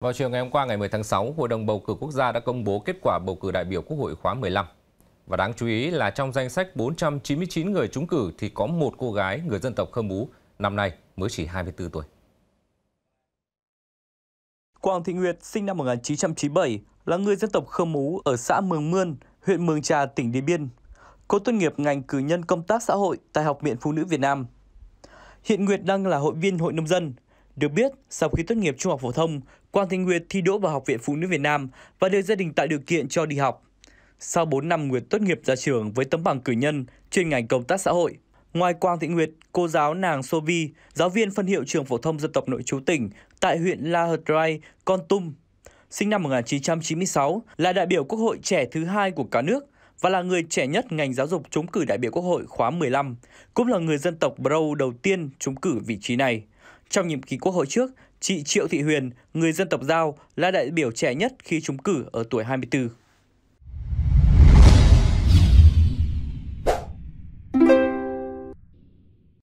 Vào chiều ngày hôm qua ngày 10 tháng 6, Hội đồng bầu cử quốc gia đã công bố kết quả bầu cử đại biểu Quốc hội khóa 15. Và đáng chú ý là trong danh sách 499 người trúng cử thì có một cô gái người dân tộc Khơ Mú, năm nay mới chỉ 24 tuổi. Quang Thị Nguyệt sinh năm 1997 là người dân tộc Khơ Mú ở xã Mường Mươn, huyện Mường Trà, tỉnh Điện Biên. Cô tốt nghiệp ngành cử nhân công tác xã hội tại Học viện Phụ nữ Việt Nam. Hiện Nguyệt đang là hội viên Hội Nông dân được biết, sau khi tốt nghiệp trung học phổ thông, Quang Thanh Nguyệt thi đỗ vào Học viện Phụ nữ Việt Nam và được gia đình tạo điều kiện cho đi học. Sau 4 năm Nguyệt tốt nghiệp ra trường với tấm bằng cử nhân chuyên ngành công tác xã hội, ngoài Quang Thị Nguyệt, cô giáo nàng Sovi, giáo viên phân hiệu trường phổ thông dân tộc nội trú tỉnh tại huyện La Hợt Rai, Con Tum, sinh năm 1996, là đại biểu Quốc hội trẻ thứ hai của cả nước và là người trẻ nhất ngành giáo dục trúng cử đại biểu Quốc hội khóa 15, cũng là người dân tộc Brâu đầu tiên trúng cử vị trí này. Trong nhiệm kỳ Quốc hội trước, chị Triệu Thị Huyền, người dân tộc Giao, là đại biểu trẻ nhất khi trúng cử ở tuổi 24.